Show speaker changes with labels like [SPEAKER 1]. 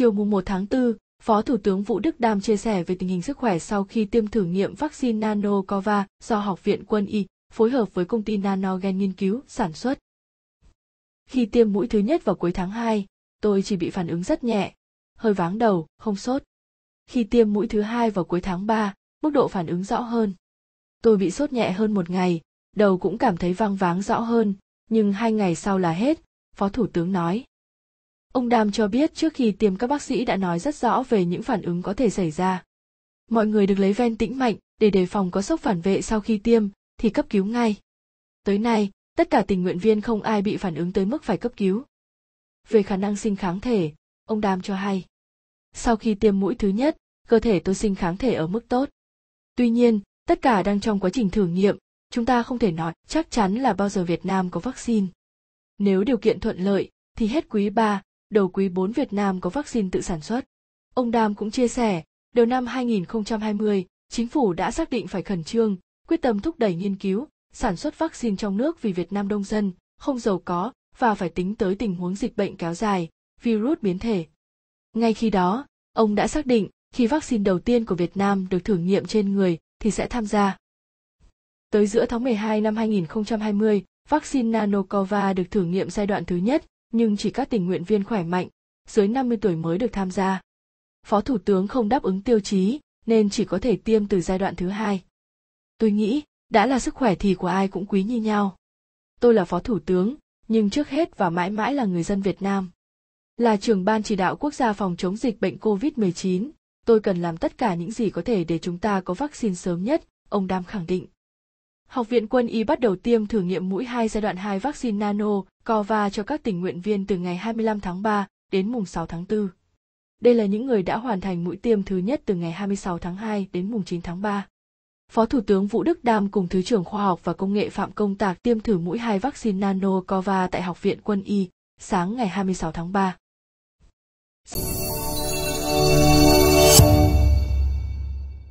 [SPEAKER 1] Chiều mùng 1 tháng 4, Phó Thủ tướng Vũ Đức Đam chia sẻ về tình hình sức khỏe sau khi tiêm thử nghiệm vaccine Nanocova do Học viện Quân y phối hợp với công ty Nanogen nghiên cứu, sản xuất. Khi tiêm mũi thứ nhất vào cuối tháng 2, tôi chỉ bị phản ứng rất nhẹ, hơi váng đầu, không sốt. Khi tiêm mũi thứ hai vào cuối tháng 3, mức độ phản ứng rõ hơn. Tôi bị sốt nhẹ hơn một ngày, đầu cũng cảm thấy văng váng rõ hơn, nhưng hai ngày sau là hết, Phó Thủ tướng nói. Ông Đam cho biết trước khi tiêm các bác sĩ đã nói rất rõ về những phản ứng có thể xảy ra. Mọi người được lấy ven tĩnh mạnh để đề phòng có sốc phản vệ sau khi tiêm thì cấp cứu ngay. Tới nay, tất cả tình nguyện viên không ai bị phản ứng tới mức phải cấp cứu. Về khả năng sinh kháng thể, ông Đam cho hay. Sau khi tiêm mũi thứ nhất, cơ thể tôi sinh kháng thể ở mức tốt. Tuy nhiên, tất cả đang trong quá trình thử nghiệm, chúng ta không thể nói chắc chắn là bao giờ Việt Nam có vaccine. Nếu điều kiện thuận lợi, thì hết quý 3, đầu quý 4 Việt Nam có vaccine tự sản xuất. Ông Đam cũng chia sẻ, đầu năm 2020, chính phủ đã xác định phải khẩn trương, quyết tâm thúc đẩy nghiên cứu, sản xuất vaccine trong nước vì Việt Nam đông dân, không giàu có và phải tính tới tình huống dịch bệnh kéo dài, virus biến thể. Ngay khi đó, ông đã xác định khi vaccine đầu tiên của Việt Nam được thử nghiệm trên người thì sẽ tham gia. Tới giữa tháng 12 năm 2020, vaccine Nanocova được thử nghiệm giai đoạn thứ nhất nhưng chỉ các tình nguyện viên khỏe mạnh, dưới 50 tuổi mới được tham gia. Phó Thủ tướng không đáp ứng tiêu chí, nên chỉ có thể tiêm từ giai đoạn thứ hai. Tôi nghĩ, đã là sức khỏe thì của ai cũng quý như nhau. Tôi là Phó Thủ tướng, nhưng trước hết và mãi mãi là người dân Việt Nam. Là trưởng ban chỉ đạo quốc gia phòng chống dịch bệnh COVID-19, tôi cần làm tất cả những gì có thể để chúng ta có vaccine sớm nhất, ông Đam khẳng định. Học viện quân y bắt đầu tiêm thử nghiệm mũi 2 giai đoạn 2 vaccine nano Cova cho các tình nguyện viên từ ngày 25 tháng 3 đến mùng 6 tháng 4. Đây là những người đã hoàn thành mũi tiêm thứ nhất từ ngày 26 tháng 2 đến mùng 9 tháng 3. Phó Thủ tướng Vũ Đức Đam cùng Thứ trưởng Khoa học và Công nghệ Phạm Công Tạc tiêm thử mũi 2 vaccine nano Cova tại Học viện Quân y sáng ngày 26 tháng 3.